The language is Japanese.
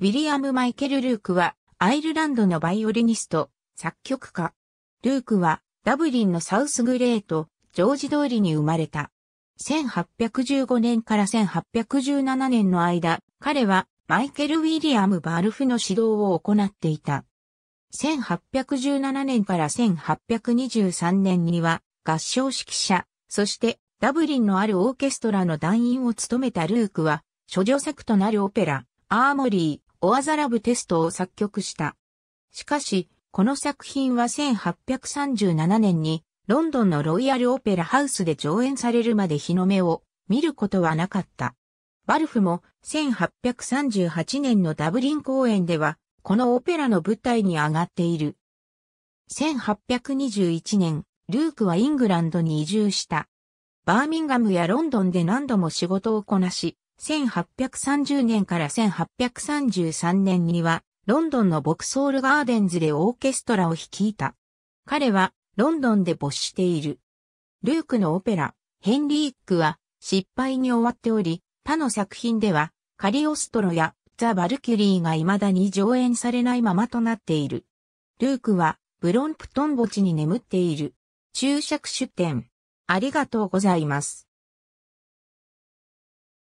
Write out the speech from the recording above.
ウィリアム・マイケル・ルークは、アイルランドのバイオリニスト、作曲家。ルークは、ダブリンのサウスグレート、ジョージ通りに生まれた。1815年から1817年の間、彼は、マイケル・ウィリアム・バルフの指導を行っていた。1817年から1823年には、合唱指揮者、そしてダブリンのあるオーケストラの団員を務めたルークは、諸女作となるオペラ、アーモリー、オアザラブテストを作曲した。しかし、この作品は1837年にロンドンのロイヤルオペラハウスで上演されるまで日の目を見ることはなかった。バルフも1838年のダブリン公演ではこのオペラの舞台に上がっている。1821年、ルークはイングランドに移住した。バーミンガムやロンドンで何度も仕事をこなし、1830年から1833年には、ロンドンのボクソールガーデンズでオーケストラを率いた。彼は、ロンドンで没している。ルークのオペラ、ヘンリーックは、失敗に終わっており、他の作品では、カリオストロやザ・バルキュリーが未だに上演されないままとなっている。ルークは、ブロンプトン墓地に眠っている。注釈出典。ありがとうございます。